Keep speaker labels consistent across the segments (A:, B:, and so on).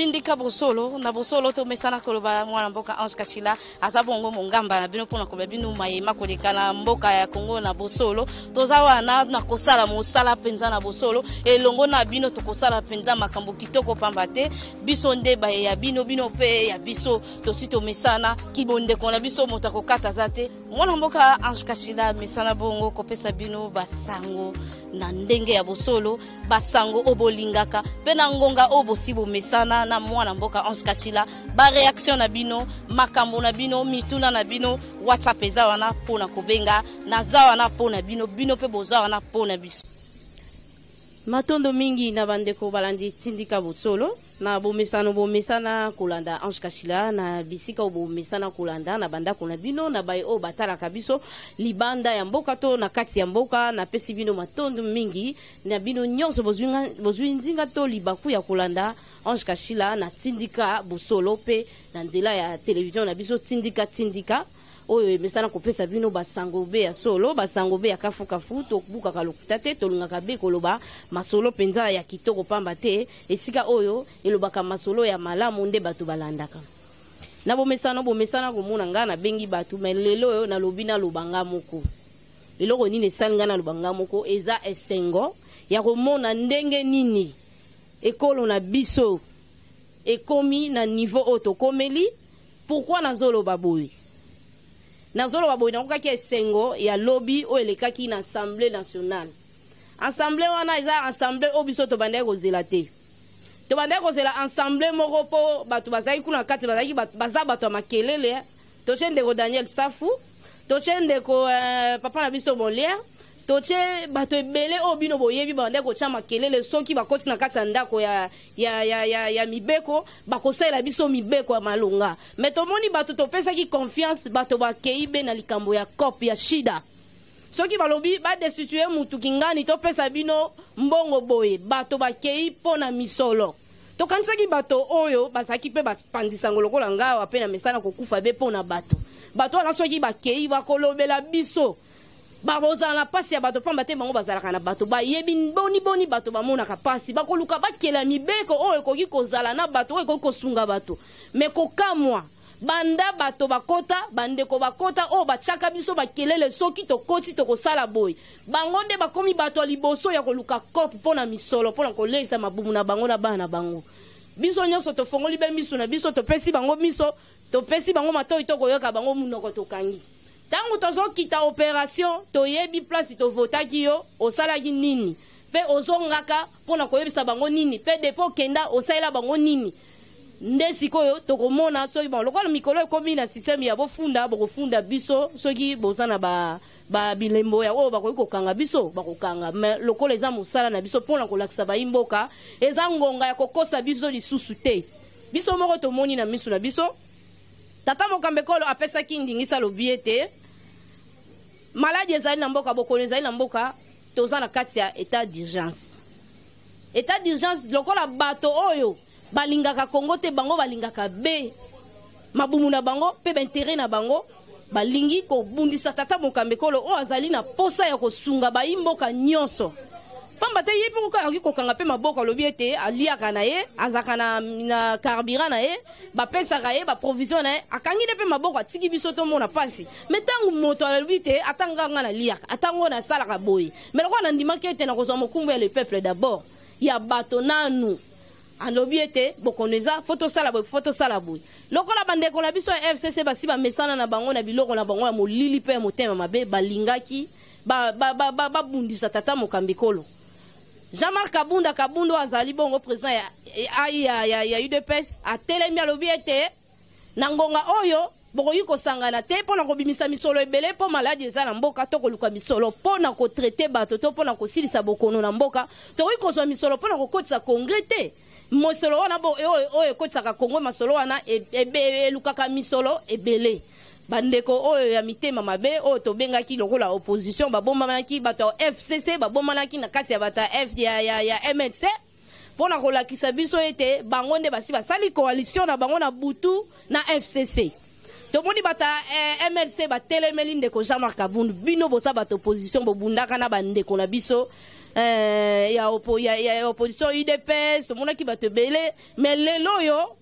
A: sindika bosolo na bosolo tomesana koloba mwana mboka ange kasila aza bongo mongamba na bino mpona koloba bino mayema koleka na mboka ya kongo na bosolo toza wana na kosala mosala mpenza na bosolo elongo na bino tokosala mpenza makambo kitoko pamba te biso nde baye ya bino bino mpe ya biso tosi tomesana kibondeko na biso moto akokata aza te mwana mboka ange kashila mesala bongo kopesa bino basango na ndenge ya bosolo basango oyo bolingaka mpe na ngonga oyo bosi bomesana na mwana mboka ange kashila bareaktio na bino makambo na bino mituna na bino whatsapp eza wana mpo na kobenga naza wana mpo na bino bino mpe boza wana mpo na biso matondo mingi na bandeko balandi tindika bosolo na bomesano bomesana kolanda ange kashila na bisika oyo bomesana kolanda na bandako na bino na baye oyo batalaka biso libanda ya mboka to na kati ya mboka napesi bino matondo mingi na bino nyonso bozwi ndinga to libaku ya kolanda ange kashila na tindika bosolo mpe na nzela ya televizio na biso tindika tindika oyo emesana kopesa bino basango be ya solo basango be ya kafukafu tobukaka lokuta te tolingaka be koloba masolo mpenza ya kitoko pamba te esika oyo elobaka masolo ya malamu nde bato balandaka na bomesana bomesana komona ngai nabengi bato me lelo oyo nalobi naloba nga moko eloko nini esali ngai naloba nga moko eza esengo ya komona ndenge nini ekolo na biso ekomi na niveau oyo tokomeli pourkui nazoloba boye nazoloba boye nakokaki esengo ya lobi oyo elekaki na assemble nationale assemble wana eza assemble oyo biso tobandaki kozela te tobandaki kozela assemble moko mpo bato bazalaki kuna kati bazalaki baza bato ya makelele totie ndeko daniel safu totie ndeko euh, papa na biso moliere totie bato ebele oyo bino boyebi bandeko kotia makelele soki bakoti na kati ya ndako ya, ya, ya, ya, ya mibeko bakosalela biso mibeko ya malonga me tomoni bato topesaki confiance bato bakei be na likambo ya cop ya shida soki balobi badestitue mutu kingani topesa bino mbongo boye bato bakei mpo na misolo tokanisaki bato oyo bazalaki mpe bapandisango lokola ngawa mpe na mesana kokufa be mpo na bato bato wana soki bakei bakolobela biso bakozala na mpasi ya bato pamba te bango bazalaka na bato bayebi boniboni bato bamonaka mpasi bakoluka bakela mibeko oyo ekoki kozala na bato oyo ekoki kosunga bato me kokamwa banda bato bakota bandeko bakota oyo batiaka biso bakelele soki tokoti tokosala boye bango nde bakomi bato ya liboso ya koluka kope mpo na misolo mpo na koleisa mabumu na bango na bana na bango biso nyonso tofongoli be miso na biso topesi bango miso topesi bango matoi tokoyoka bango munoko tokangi ntango tozokita operation toyebi place tovotaki yo osalaki nini mpe ozongaka mpo na koyebisa bango nini mpe depo okenda osalela bango nini nde sikoyo tokomona soki bon lokola mikolo ekomi na systeme ya bofunda bokofunda biso soki boza na ba babilembo ya oyo bakoki kokanga biso bakokanga me lokola eza mosala na biso mpona kolakisa bai mboka eza ngonga ya kokosa biso lisusu te biso moko tomoni na miso na biso tata mokambekolo apesaki ndingisa alobi ete maladi ezali na mboka bokono ezali na mboka toza na kati ya état d'urgence état d'urgence lokola bato oyo balingaka kongo te bango balingaka be mabumu na bango mpe baintere na bango balingi kobundisa tata mokambi ekolo oyo azali na posa ya kosunga bayi mboka nyonso pamba te ye mpe koka akoki kokanga mpe maboko alobi ete aliaka na ye azalaka na, na carbira na ye bapesaka ye baprovision na ye akangi nde mpe maboko atiki biso tomona mpasi me ntango moto alobi te atanga nga naliaka atango nasalaka boye me lokola nandimaki ete nakozwa mokumbu ya le peuple d'abord ya bato nanu alobi ete bokono eza fo tosala boye fo tosala boye lokola bandeko na biso ya fcc basi bamesana na bango na biloko na bango ya molili mpe ya motema mabe balingaki babundisa ba, ba, ba, ba, tata mokambi kolo jean marc kabunda kabunda oyo azali bongo président ya, ya, ya, ya udps atelemi alobi ete na ngonga oyo bokoki kosangana te mpo na kobimisa misolo ebele mpo maladi eza na mboka to koluka misolo mpo na kotraite bato to mpo na kosilisa bokono na mboka tokoki kozwa misolo mpo na kokotisa kongre te mosolo wana oyo ekotisaka kongo masolo wana e, e, e, elukaka misolo ebele bandeko oyo ya mitema mabe oyo tobengaki lokola opposition babombanaki bato ya fcc babombanaki na kati ya bato ya, ya, ya mlc mpo na kolakisa biso ete bango nde basi basali coalition na bango na butu na fcc tomoni bato ya eh, mlc batelemeli ndeko jean marc abundu bino bosa bato opposition bobundaka na bandeko na biso eh, ya, opo, ya, ya opposition udps tomonaki bato ebele me lelo oyo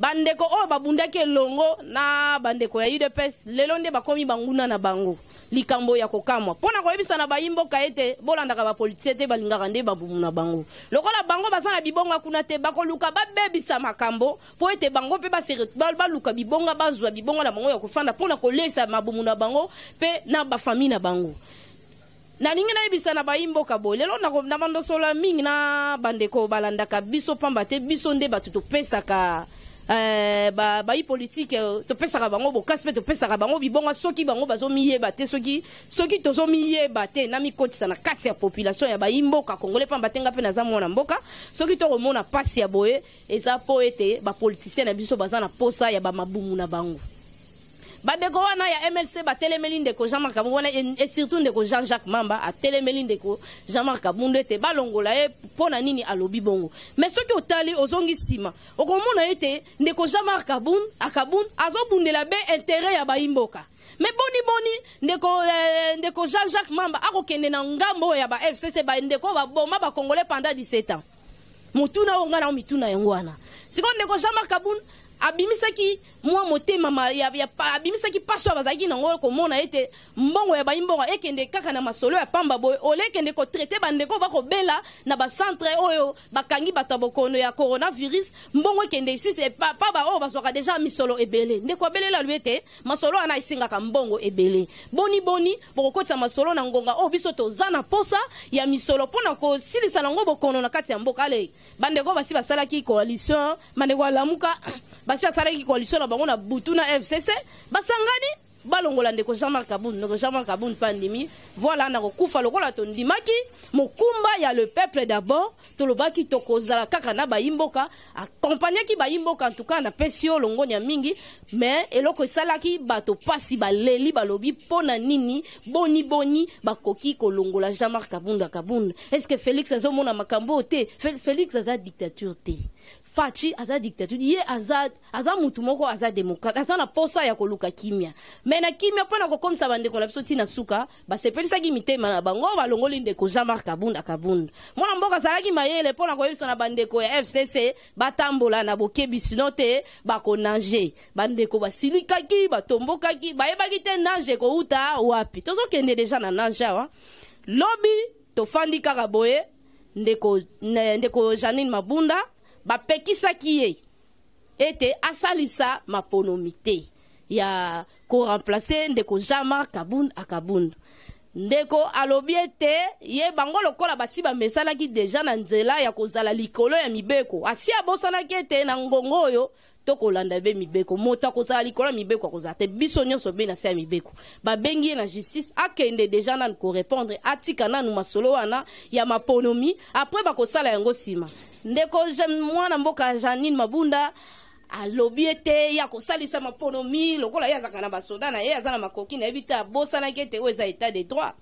A: bandeko oyo babundaki elongo na bandeko ya udps lelo nde bakomi banguna na bango likambo ya kokamwa mpo na koyebisa na bayimboka ete bolandaka bapolitisie te balingaka nde babumu na bango lokola bango baza na bibonga kuna te bakoluka babebisa makambo mpo ete bango mpe baluka bibonga bazwa bibonga na bango ya kofanda mpo na kolesa mabumu na bango mpe na bafami na bango nalingi nayebisa na bayimboka boye lelo na bandosola mingi na bandeko balandaka biso pamba te biso nde bato topesaka Eh, bayi politike eh, topesaka bango bokasi mpe topesaka bango bibonga soki bango bazomiyeba te soki soki tozomiyeba te na mikotisa na kati ya population ya bayi mboka kongole pamba te nga mpe naza mwana mboka soki tokomona mpasi ya boye eza mpo ete bapolitisien na biso baza na posa ya bamabumu na bango bandeko wana ya mlc batelemeli ndeko jean marc kabundu wana e surtout ndeko jean jacques mamba atelemeli ndeko jean marc kabundu ete balongola ye mpo na nini alobi bongo me soki otali ozongi nsima okomona ete ndeko jean marc kabundu akabundu azobundela be intere ya bayimboka me boni boni ndeko, eh, ndeko jean jacques mamba akokende na ngambo oyo ya ba fcc bandeko baboma bakongole pendant 17 ans motuna oyo ngai nao mituna yango wana sikoyo ndeko jean marc kabundu abimisaki mwa motema abimisaki paso oyo bazalaki nango komona ete mbongo ya baimbongo ekende kaka na masolo ya pamba boye ole ekende kotraite bandeko oyo bakobela na bacentre oyo bakangi bato ya bokono ya coronavirus mbongo ekende esisi pa baoyo bazwaka deja misolo ebele ndeko abelela alwi ete masolo wana esengaka mbongo ebele boniboni bokokotisa masolo na ngonga oyo biso toza na mposa ya misolo mpo na kosilisa nango bokono na kati ya mboka ale bandeko basi basalaki coalition bandeko alamuka basi basalaki coalition na bango na butu na fcc basangani balongola ndeko jean marc abund ndeko jean marc abund mpe andimi voilà na kokufa lokola tondimaki mokumba ya le peuple d'abord tolobaki tokozala kaka na bayimboka akompagnaki bayimboka antuka napesi yo longoni ya mingi me eloko esalaki bato mpasi baleli balobi mpo na nini boniboni bakoki kolongola jean marc abund akabund estce que félix azomona makambo te félix aza dictature te faci aza dictature ye aza, aza mutu moko aza demokrate aza na posa ya koluka kimia me na kimia mpo na kokomisa bandeko na biso ntina suka basepelisaki mitema na bango balongoli ndeko jean marc kabunda kabunda mwana mboka azalaki mayele mpo na koyebisa na bandeko ya fcc batambola na bokebi sino te bakonange bandeko basilikaki batombokaki bayebaki te nage kouta wapi tozokende deja na nage awa lobi tofandi kaka boye ndeko, ndeko janine mabunda bapekisaki ye ete asalisa maponomi te ya koremplace ndeko jean marc kabund akabund ndeko alobi ete ye bango lokola basi bamesanaki deja na nzela ya kozala likolo ya mibeko asi abosanaki ete na ngongo oyo tokolanda be mibeko moto akozala likolo ya mibeko akozala te biso nyonso be na se ya mibeko babengi ye na justice akende deja nanu korépondre atika nanu masolo wana ya maponomi apres bakosala yango nsima ndeko mwana mboka ya janine mabunda alobi ete ya kosalisa maponomi lokola ye azalaka na basoda na ye aza na makoki nayebi te abosanaki ete oyo eza etat de droit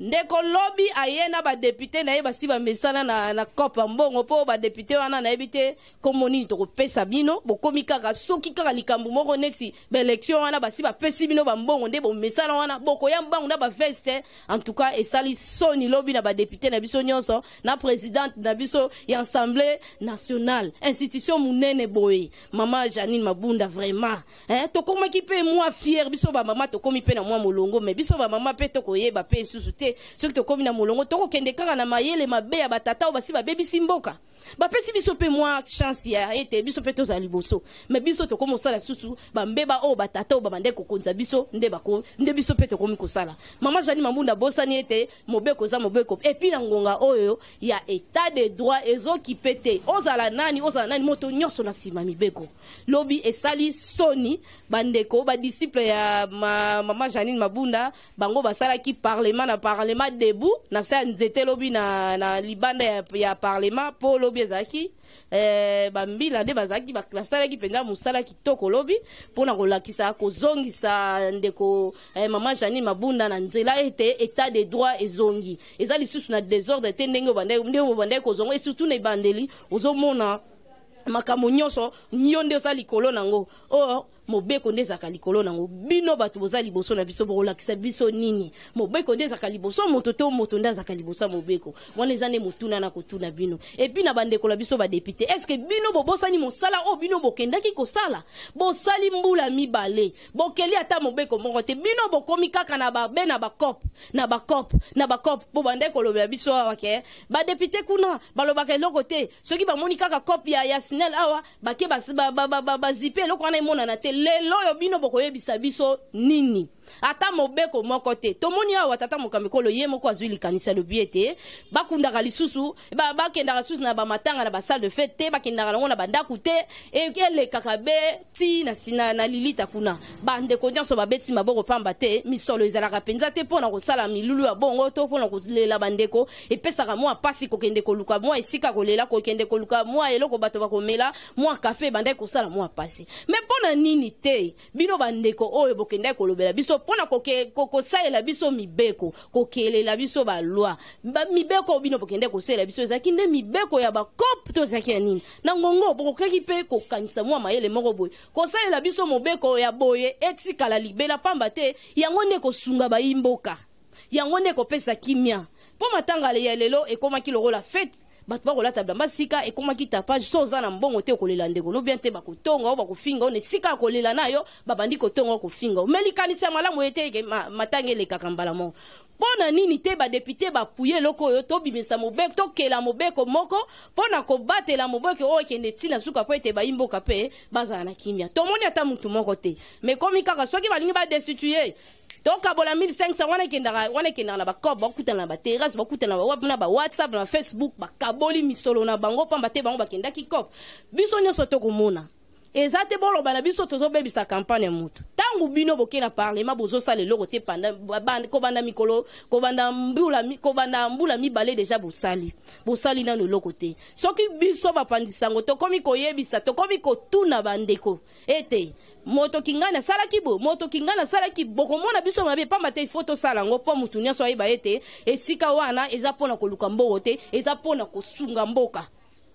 A: ndeko lobi aye na badepute na ye basi na, na kopa mbongo mpo badepute wana nayebi te nkombo nini tokopesa bino bokomi kaka soki kaka likambo moko neti baelektio wana basi bapesi bino bambongo nde bomesana wana bokoya yamba na baveste en tout cas esali soni lobi na badepute na biso nyonso na présidente na biso ya assemblée nationale institution monene boye mama janine mabunda vraiment eh, tokomaki mpe mwa fier biso bamama tokomi pe na mwa molongo me biso bamama mpe tokoyeba pe esusu te te soki tokómi na molongo tokokende kaka na mayele mabe ya batata oyo basi babebisi mboka bapesi biso mpe mwa chance ya ete biso mpe tozala liboso me biso tokomi kosala lisusu bambeba oyo batata oyo bamandeki kokonza biso nde bako nde biso mpe tokomi kosala mama jani mambunda bosani ete mobeko eza mobeko epui na ngonga oyo ya etat de droit ezokipe te ozala nani ozala nani moto nyonso na nsima mibeko lobi esali soni bandeko badisiple ya ma, mama janine mabunda bango basalaki parlement na parlement debu na se ya nzete lobi na, na libanda ya, ya parlement mpo lobi ezalaki eh, bambila nde bazalaki basalaki mpenza mosala kitoko lobi mpona kolakisa kozongisa ndeko eh, mama janine mabunda na nzela ete etat de droit ezongi eza lisusu na désordre te ndenge nde obandaki kozonga esurtout na ebandeli ozomona makambo nyonso yo nde oza likolo nango oyo mobeko nde ezalaka likolo nango bino bato boza liboso na biso bokolakisa biso nini mobeko nde ezalaka liboso moto to moto nde azalaka liboso ya mobeko wana eza nde motuna na kotuna bino epui na bandeko na biso badepute estceke bino bobosani mosala oyo bino bokendaki kosala bosali mbula mibale bokeli ata mobeko moko te bino bokomi kaka na babe na bacope na bacope na bacope mpo bandeki kolobela biso awa ke badepute kuna balobaka eloko te soki bamoni kaka cope ya, ya sinel awa bake bazipe eloko wana emonana te lelo oyo bino bokoyebisa biso nini ata mobeko moko te tomoni awa tata mokambi kolo ye moko azwi likanisa lobi ete bakundaka lisusu bakendaka lisusu na bamatanga na basalle de fete te bakendaka nango na bandako te elekaka be ti na nsina na lilita kuna bandeko nyonso babeti maboko pamba te misolo ezalaka mpenza te mpona kosala milulu ya bongo to mpona kolela bandeko epesaka mwa mpasi kokende koluka mwa esika kolela kokende koluka mwa eloko bato bakomela mwa kafe ebandaki kosala mwa mpasi me mpona nini te bino bandeko oyo bokendaki kolobela biso mpo na kosalela biso mibeko kokelela biso balwa mibeko bino bokende kosalela biso ezalaki nde mibeko ya bakope to ezalaki ya nini na ngongo bokokaki mpe kokanisa mwa mayele moko boye kosalela biso mobeko ya boye etikala libela pamba te yango nde kosunga bayimboka yango nde kopesa kimia mpo matanga ya lelo ekomaki lokola fete bato bakolata bilamba sika ekómaki tapage so oza na mbongo te okolela ndeko nobien te bakotonga o bakofinga o na esika akolela na yo babandi kotonga o kofinga o me likanisi ya malamu oye te matanga elekaka mbala moko mpo na nini te badepute bapuye eloko oyo tobimisa mobeko tokela mobeko moko mpo na kobatela mobeko oyo ekende ntina suka mpo ete bayimboka mpe bazala na kimia tomoni ata motu moko te me komi kaka soki balingi badestituye tokabola 1500 wana ekendaka na bacob bakutana na baterrase bakutana na bawhatsapp na bafacebook bakabo baboli misolo na bango pamba te bango bakendaki cop biso nyonso tokomona eza te boloba na biso tozobebisa campagne ya motu ntango bino boke na parlema bozosala eloko te kobanda mikolo kobanda mbula, kobanda mbula mibale deja bosali bosali nano eloko te soki biso bapandisango tokomi koyebisa tokomi kotuna bandeko ete motoki ngai nasalaki bo motoki ngai nasalaki bokomona biso mabe pamba te ifo tosala yango mpo motu nyonso ayeba ete esika wana eza mpo na koluka mboka te eza mpo na kosunga mboka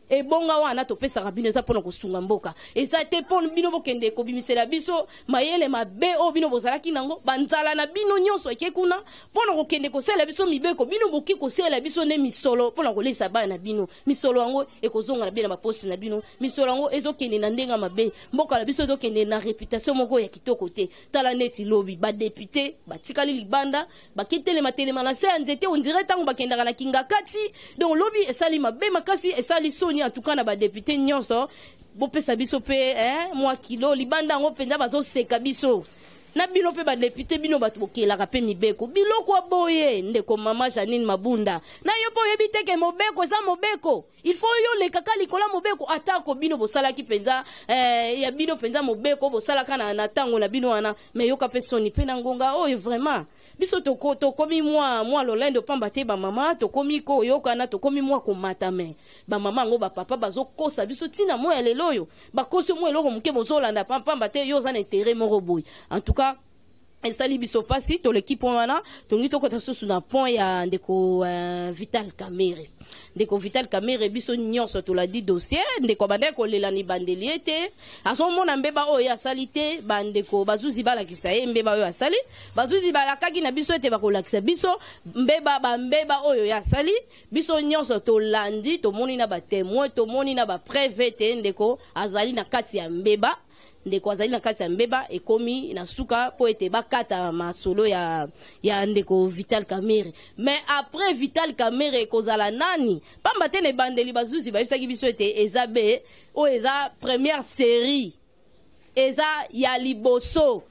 A: ebonga wana topesaka bino eza mpona kosunga mboka eza te mpo bino bokende kobimisela biso mayele mabe oyo bino bozalaki nango banzala na bino nyonso eke kuna mpona kokende kosalela biso mibeko bino boki kosalela biso nde misolo mpona kolesa bana na bino misolo yango ekozonga na bie na baposte na bino misolo yango ezokende na ndenge mabe mboka na biso ezokende na reputation moko ya kitoko te tala neti lobi badepute batikali libanda baketelematelema na se ya nzete ondire ntango bakendaka na kinga kati donc lobi esali mabe makasi esali soni boni en tout cas na badepute nyonso bopesa biso mpe eh, mwa kilo libanda yango mpenza bazoseka biso na bino mpe badepute bino bato bokelaka mpe mibeko biloko boye ndeko mama janine mabunda na yo mpo oyebi teke mobeko eza mobeko il faut yo lekaka likolo ya mobeko atako bino bosalaki mpenza eh, ya bino mpenza mobeko bosalaka na, na ntango na bino wana me yoka mpe soni mpe na ngonga oyo oh, vraiment biso tokomi toko mwa, mwa lolendo pamba te bamama tokomi koyokana tokomi mwa komata me bamama yango bapapa bazokosa biso ntina mo ya lelo oyo bakosi mwa eloko moke bozolanda pamba te yo oza na intere moko boye en tout cas esali biso mpasi toleki pont wana tolingi tokota susu na pont ya ndeko uh, vital camere ndeko vital camere biso nyonso toladi dossier ndeko abandaki kolela ni bandeli ye te azomona mbeba oyo asali te bandeko bazuzi balakisa ye mbeba oyo asali bazuzi balakaki na biso ete bakolakisa biso mbeba bambeba oyo ye asali biso nyonso tolandi tomoni na batemoin tomoni na bapreve ete ndeko azali na kati ya mbeba ndeko azali na kati ya mbeba ekomi na suka mpo ete bakata masolo ya, ya ndeko vital camere mais après vital camere ekozala nani pamba te na ebandeli bazuzi bayebisaki biso ete eza be oyo eza première série eza ya liboso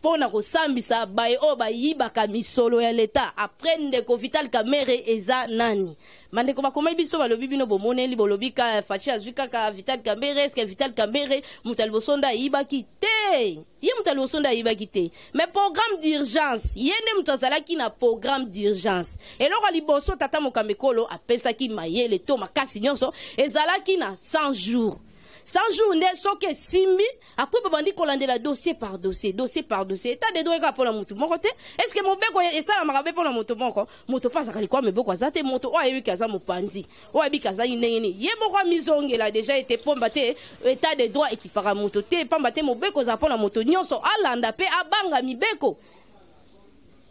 A: mpo na kosambisa baye oyo bayibaka misolo ya leta apres ndeko vital kamere eza nani bandeko bakomai biso balobi bino bomoneli bolobi ka faci azwi kaka vital kambere eske vital kambere moto ya liboso nde ayibaki te ye moto ya liboso nde ayibaki te me programme d'urgence ye nde moto azalaki na programme d'urgence eloko ya liboso tata mokambi ekolo apesaki mayele to makasi nyonso ezalaki na 100 jours sans journée soki esimbi apres babandi kolandela dossier par dossier dossier par dossier des droits eta dedo kaka mpo na est moko te estceke mobeko esalamaka mpe mpo na moto moko moto mpo azaka likolo miboko aza te moto oyo ayebiki aza mopanzi oyo ayebiki azangi ndenge nini ye moko amizongela deja ete pamba te de droit ekipaka moto te pamba te mobeko eza mpo la moto nyonso alanda mpe abanga mibeko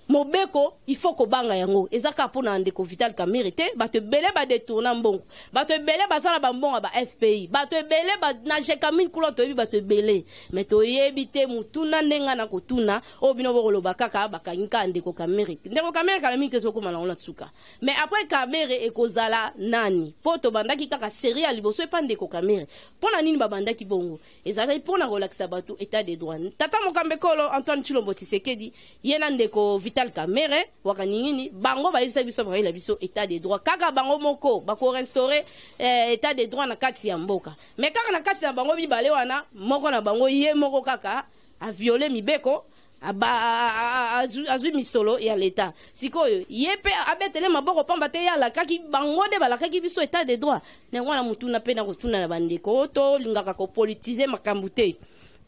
A: mobeko ifo kobanga yango eza kaka mpona ndeko vital camere te bato ebele badetourna mbongo bato ebele baza na bambongo ya bafpi bato ebele na jekamine kuna toyebi bato ebele me toyebi te motuna ndenga na kotuna oyo bino bokoloba kaka bakangi kaka ndeko camere ndeko camere kala mingi te sokoma nango na suka me apres camere ekozala nani mpo tobandaki kaka série ya liboso epa ndeko camere mpona nini babandaki bongo ezalaki mpona kolakisa bato état de droit tata mokambe kolo antoine chilombo tisekedi ye na ndeko vital hôpital camere waka ningini bango bayebisa biso bayela biso état de droit kaka bango moko bakorestaure eh, état de droit na kati ya mboka me kaka na kati na bango mibale wana moko na bango ye moko kaka aviole mibeko azwi misolo ya leta sikoyo ye mpe abetele maboko pamba te ye alakaki bango nde balakaki biso état de droit ndenge wana motuna mpe na kotuna na bandeko to olingaka kopolitize makambo te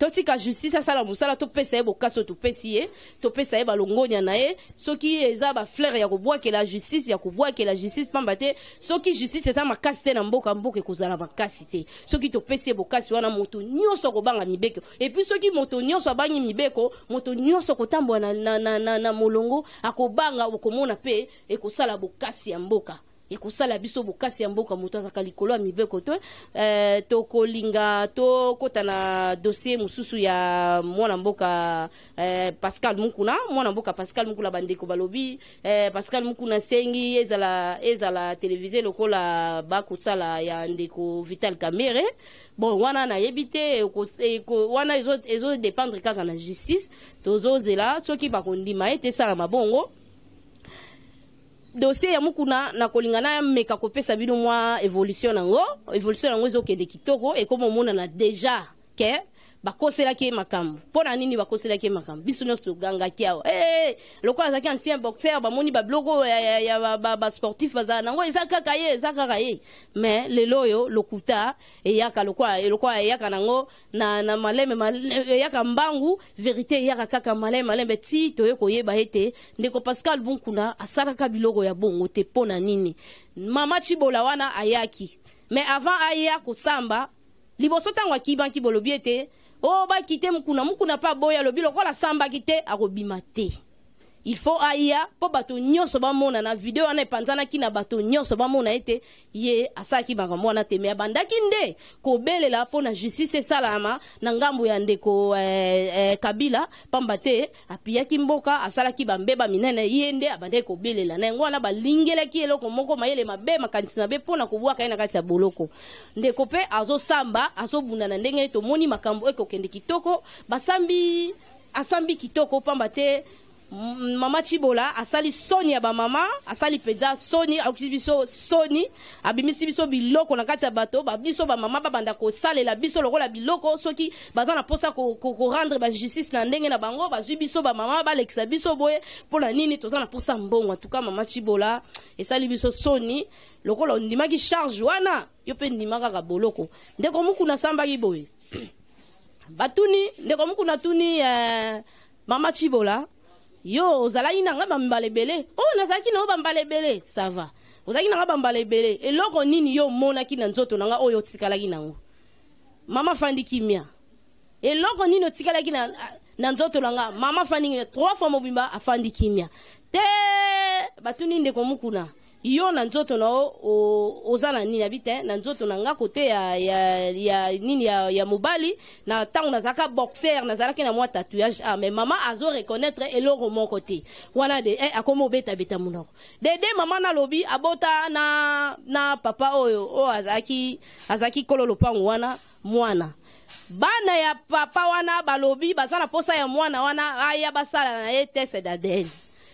A: totika justice asala mosala topesa ye bokasi oyo topesi ye topesa ye balongonia na ye soki eza baflere ya kobwakela justice ya kobwakela justice pamba te soki justice eza makasi te na mboka mboka ekozala makasi te soki topesi ye bokasi wana moto nyonso akobanga mibeko epuis soki moto nyonso abangi mibeko moto nyonso akotambola na, na, na, na, na molongo akobanga okomona mpe ekosala bokasi ya mboka ekosala biso bokasi ya mboka moto azalaka likolo ya mibeko te eh, tokolinga tokɔta na dossier mosusu ya mwana mboka eh, pascal mukuna mwana mboka pascal mukuna bandeko balobi eh, pascal mukuna nsengi ezala, ezala televise lokola bakosala ya ndeko vital camere bon wana nayebi te wana ezodépendre ezo kaka na justice tozozela soki bakondima ete esalama bongo dossier yango kuna nakolinga nameka kopesa bino mwa évolution nango évolution nango ezokende kitoko ekomomona na deja ke bakoselaki ye makambo mpo na nini bakoselaki ye makambo biso nyonso togangaki awa hey, eh, eh, eh, lokola azalaki ancien boxer bamoni babiloko ya, ya, ya basportif ba, ba bazala nango eza kaka ye eza kaka ye me lelo oyo lokuta eyaka lokola lokola eyaka nango na, na maleme eyaka mbangu verité eyaka kaka maleme malembe ti toye koyeba ete ndeko pascal bunkuna asalaka biloko ya bongo te mpo na nini mama cibola wana ayaki me avant aya kosamba liboso ntango akibaki bolobi ete oyo oh, bakite mokuna mokuna mpe aboya alobi lokola asambaki te akobima te il faut aya mpo bato nyonso bamonana video wana epanzanaki na bato nyonso bamona ete ye asalaki makambo wana te me abandaki nde kobelela mpo na justice esalama na ngambo ya ndeko eh, eh, kabila pamba te apiyaki mboka asalaki bambeba minene ye nde abandaki kobelela na yango wana balingelaki eloko moko mayele mabe makanisi mabe mpona kobwaka ye na kati ya boloko ndeko mpe azosamba azobunda na ndenge tomoni makambo ekokende kitoko basambi asambi kitoko pamba te Mm, mama cibola asali soni ya bamama asali mpenza soni akokisi biso soni abimisi biso biloko na kati ya bato biso bamama babanda kosalela biso lokola biloko soki baza na mposa korendre bajustice na ndenge na bango bazwi biso bamama balekisa biso boye mpona nini toza na mposa mbongo atuka mama cibola esali biso soni lokola ondimaki charge wana yo mpe ndima kaka boloko ndeko mokuna asambaki boye batuni ndeko mokuna tuni eh, mama cibola yo ozalaki na ngai bambala ebele o oh, nazalaki na yo bambala ebele sava ozalaki na ngai bambala ebele eloko nini yo omonaki na nzoto na ngai oyo otikalaki nango mama fandi kimia eloko nini otikalaki na, na nzoto na ngai mama fandi kimia trois fois mobimba afandi kimia te batuni ndeko mokuna yo na nzoto na o oza na nini abi te eh? na nzoto na nga kote ya, ya, ya nini ya, ya mobali na ntango nazalaka boxer nazalaki na mwa tatouage ah, mais mama azo reconnaître eloko moko te wana de eh, akomi obetabeta monoko dede mama nalobi abota na, na papa oyo oyo azalaki azalaki kolo lopango wana mwana bana ya papa wana balobi baza na posa ya mwana wana aya basala na ye tese d'adene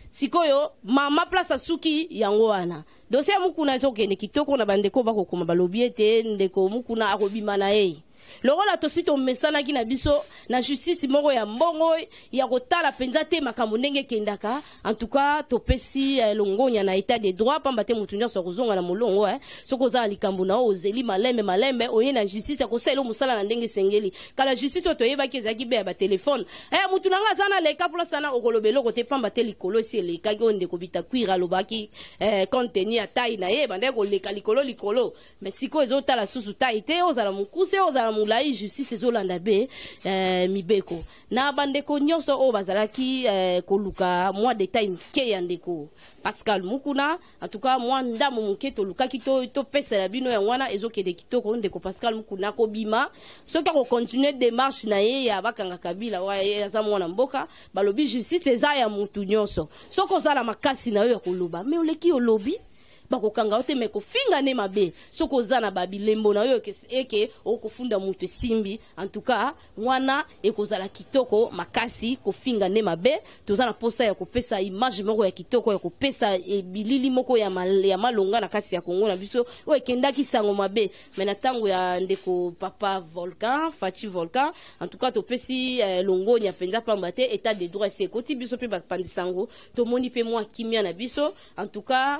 A: sikoyo mama place asuki yango wana dosie ya mokuna ezokende kitoko na bandeko bakokoma balobi ete ndeko mokuna akobima na ye lokola tosi tomesanaki na biso na justice moko ya mbongo ya kotala mpenza te makambo ndenge ekendaka en tout cas topesi eh, longonya na état de droit pamba te motu nyonso akozonga na molongo eh. soki oza na likambo na oyo ozeli malembe malembe oye na justice akosaela mosala na ndenge esengeli kala justice oyo toyebaki ezalaki be ya batelefone eh, motu na nga aza na leka mplasana okoloba eloko te pamba te likolo esi elekaki oyo ndeko bita cuire alobaki eh, conteni ya tai na ye bandeke koleka likolo likolo mais sikoyo ezotala susu tai te ozala mokuse ozala molai justice ezolanda be eh, mibeko na bandeko nyonso oyo bazalaki eh, koluka mwa detail moke ya ndeko pascal mukuna antuka mwa ndambo moke tolukaki topesela to bino yango wana ezokende kitoko ndeko pascal mukuna kobima soki akokontinue démarche na ye ya bakanga kabila aza mwana mboka balobi justice eza ya motu nyonso soki oza na makasi na yo ya koloba me oleki olobi bakokanga yo te me kofinga nde mabe soki oza na babilembo na yo eke okofunda moto esimbi antuka wana ekozala kitoko makasi kofinga nde mabe toza na mposa ya kopesa image moko ya kitoko ya kopesa bilili moko ya, mal, ya malonga na kati ya kongo na biso oyo ekendaki sango mabe me na ntango ya ndeko papa volcan faci volcan antuka topesi eh, longonia mpenza pamba te etat de droit esi ekoti biso mpe bapandisango tomoni mpe mwa kimia na biso antuka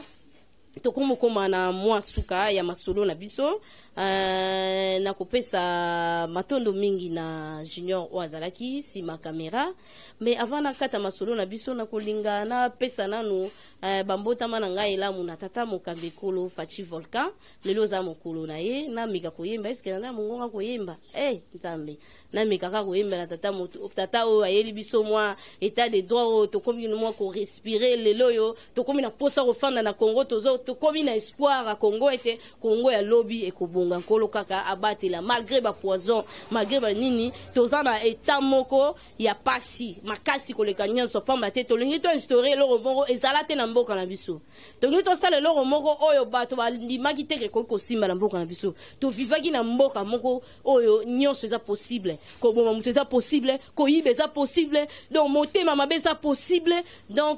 A: tokomokoma na mwa suka ya masolo na biso uh, na kopesa matondo mingi na junior oyo azalaki nsima kamera me avant nakata masolo na biso nakolinga napesa nanu uh, bambotama na ngai elamu na tata mokambi ekolo faci volcan lelo oza mokolo na ye nameka koyemba eske naza mongonga koyemba e eh, hey, nzambe namekaka koyembela tata moto tata oyo ayeli biso mwa etat de droit oyo tokómi mwa korespire lelo oyo tokómi na mposa kofanda na kongo tokómi na espoir ya kongo ete kongo ya lobi ekobonga nkolo kaka abatela malgré bapoison malgré banini toza na etat moko ya pasi makasi koleka nyonso pamba te tolingi toinstaure eloko moko ezala te na mboka na biso tolingi tosala eloko moko oyo bato bandimaki te ekoki kosimba na mboka na biso tovivaki na mboka moko oyo nyonso eza possible te koboma moto eza possible koyiba eza possible donc motema mabe eza possible donc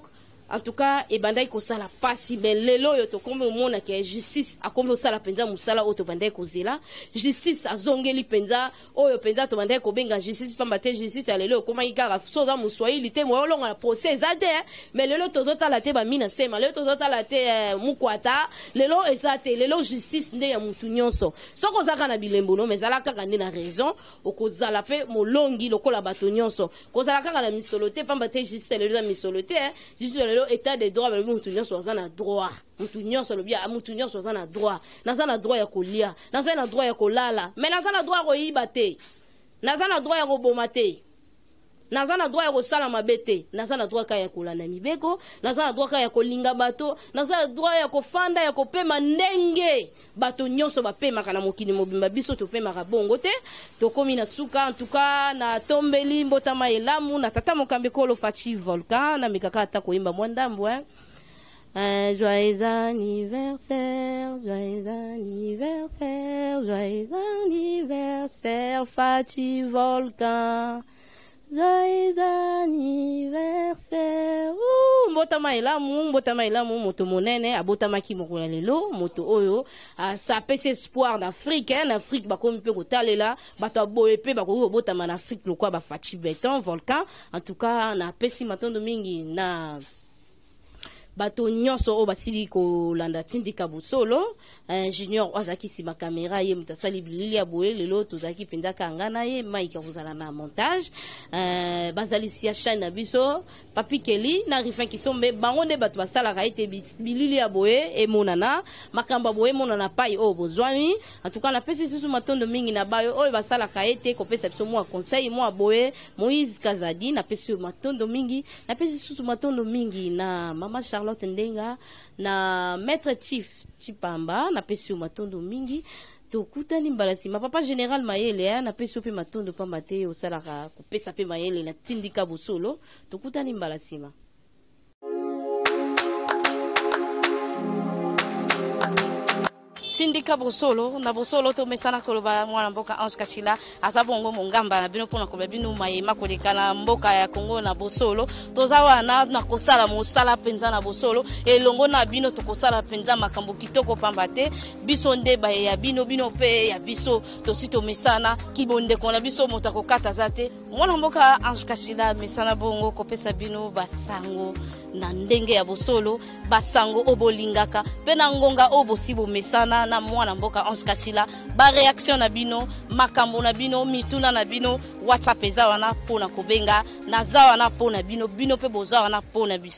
A: en tout cas ebandaki kosala mpasi me lelo oyo tokomi omona ke justice akomi osala mpenza mosala oyo tobandaki kozela justice azongeli mpenza oyo oh, mpenza tobandaki kobenga justice pamba te justice ya lelo ekomaki kaka so oza moswahili te moya olonga na procès eza te me lelo tozotala te bamina sema lelo tozotala te euh, mokwata lelo eza te lelo justice nde ya motu nyonso soki ozalaka na bilembo no me ezala kaka nde na raison okozala mpe molongi lokola bato nyonso kozala kaka na misolo te pamba te justice lelo eza misolo te justice lelo lelo état de droit balobi motu nyonso aza na droit motu nyonso alobi ah, motu nyonso aza na droit naza na droit ya kolia naza na droit ya kolala me naza na droit ya koyiba te naza na droit ya koboma te naza na droit ya kosala mabe te naza na droit kaka ya kolanda mibeko naza na droit kaka ya kolinga bato naza na droit ya kofanda ya kopema ndenge bato nyonso bapemaka na mokili mobimba biso topemaka bongo te tokómi na suka antuka natombeli mbotama elamu na tata mokambi kolo faci volcan nameka kaka ata koyemba mwa ndambo eh? Un joyeux anniversaire, joyeux anniversaire, joyeux anniversaire, Fatih Volcan. joyeux anniversaire mbotama elamu mbotama elamu moto monene abotamaki mokolo ya lelo moto oyo apesi espoir na afrike na afrike bakomi mpe kotalela bato aboye mpe bakoki kobotama na afrike lokwa bafaci beton volcan en tout cas napesi matondo mingi na bato nyonso oyo basili kolanda tindika bosolo ingénieur eh, oyo azalaki nsima kamera ye moto asali bilili ya boye lelo tozalaki mpenza kanga na ye maike akozala na montage eh, bazalisi ya chaine na biso papi keli na rifin kisombe bango nde bato basalaka ete bilili ya boye emonana makambo ya boye emonana pai oyo bozwami antuka napesi susu matondo mingi na bayo oyo basalaka ete kopesa biso mwa conseil mwa boye moïse kazadi napesi yo matondo mingi napesi susu matondo mingi na mama charlotte ndenga na maître chief chipamba napesi yo matondo mingi tokutani mbala nsima papa général mayele eh, napesi yo mpe matondo pamba te osalaka kopesa mpe mayele natindika bosolo tokutani mbala nsima sindika bosolo na bosolo tomesana koloba mwana mboka ange kashila aza bongo mongamba na bino mpona koloba bino mayema koleka na mboka ya kongo na bosolo toza wana na kosala mosala mpenza na bosolo elongo na bino tokosala mpenza makambo kitoko pamba te biso nde baye ya bino bino mpe ya biso tosi tomesana kibondeko na biso moto akokata aza te mwana mboka ange kashila mesana bongo kopesa bino basango na ndenge ya bosolo basango oyo bolingaka mpe na ngonga oyo bosi bomesana na mwana mboka ange kashila bareaktio na bino makambo na bino mituna na bino whatsapp eza wana mpo na kobenga naza wana mpo na bino bino mpe boza wana mpo na biso